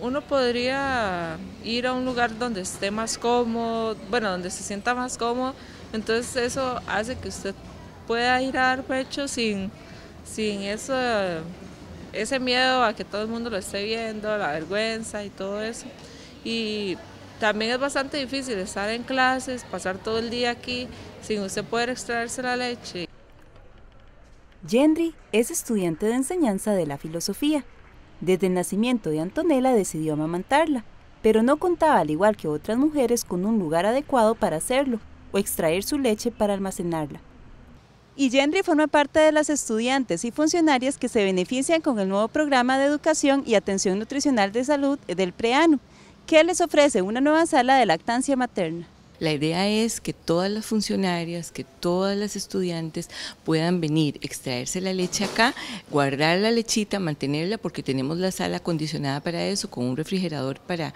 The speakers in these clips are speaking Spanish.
uno podría ir a un lugar donde esté más cómodo, bueno, donde se sienta más cómodo, entonces eso hace que usted pueda ir a pecho sin, eso, ese miedo a que todo el mundo lo esté viendo, la vergüenza y todo eso. Y también es bastante difícil estar en clases, pasar todo el día aquí sin usted poder extraerse la leche. Yendri es estudiante de enseñanza de la filosofía desde el nacimiento de Antonella decidió amamantarla, pero no contaba al igual que otras mujeres con un lugar adecuado para hacerlo o extraer su leche para almacenarla. Y Jenry forma parte de las estudiantes y funcionarias que se benefician con el nuevo programa de educación y atención nutricional de salud del Preano, que les ofrece una nueva sala de lactancia materna. La idea es que todas las funcionarias, que todas las estudiantes puedan venir, extraerse la leche acá, guardar la lechita, mantenerla, porque tenemos la sala acondicionada para eso, con un refrigerador para,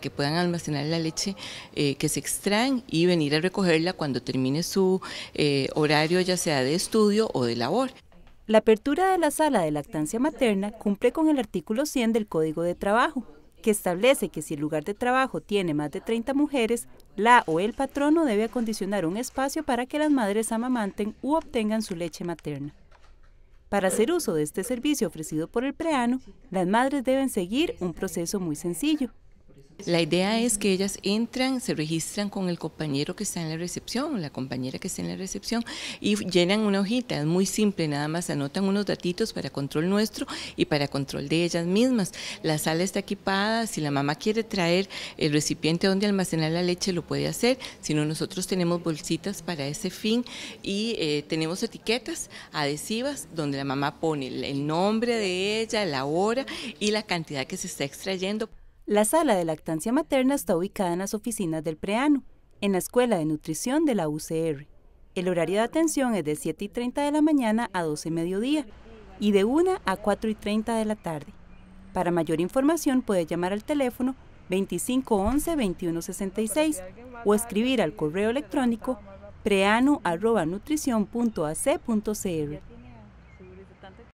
que puedan almacenar la leche eh, que se extraen y venir a recogerla cuando termine su eh, horario, ya sea de estudio o de labor. La apertura de la sala de lactancia materna cumple con el artículo 100 del Código de Trabajo, que establece que si el lugar de trabajo tiene más de 30 mujeres, la o el patrono debe acondicionar un espacio para que las madres amamanten u obtengan su leche materna. Para hacer uso de este servicio ofrecido por el preano, las madres deben seguir un proceso muy sencillo. La idea es que ellas entran, se registran con el compañero que está en la recepción, la compañera que está en la recepción, y llenan una hojita, es muy simple, nada más anotan unos datitos para control nuestro y para control de ellas mismas. La sala está equipada, si la mamá quiere traer el recipiente donde almacenar la leche, lo puede hacer, si no, nosotros tenemos bolsitas para ese fin y eh, tenemos etiquetas adhesivas donde la mamá pone el nombre de ella, la hora y la cantidad que se está extrayendo. La sala de lactancia materna está ubicada en las oficinas del Preano, en la Escuela de Nutrición de la UCR. El horario de atención es de 7 y 30 de la mañana a 12 mediodía y de 1 a 4 y 30 de la tarde. Para mayor información puede llamar al teléfono 2511-2166 o escribir al correo electrónico preano.nutrición.ac.cr.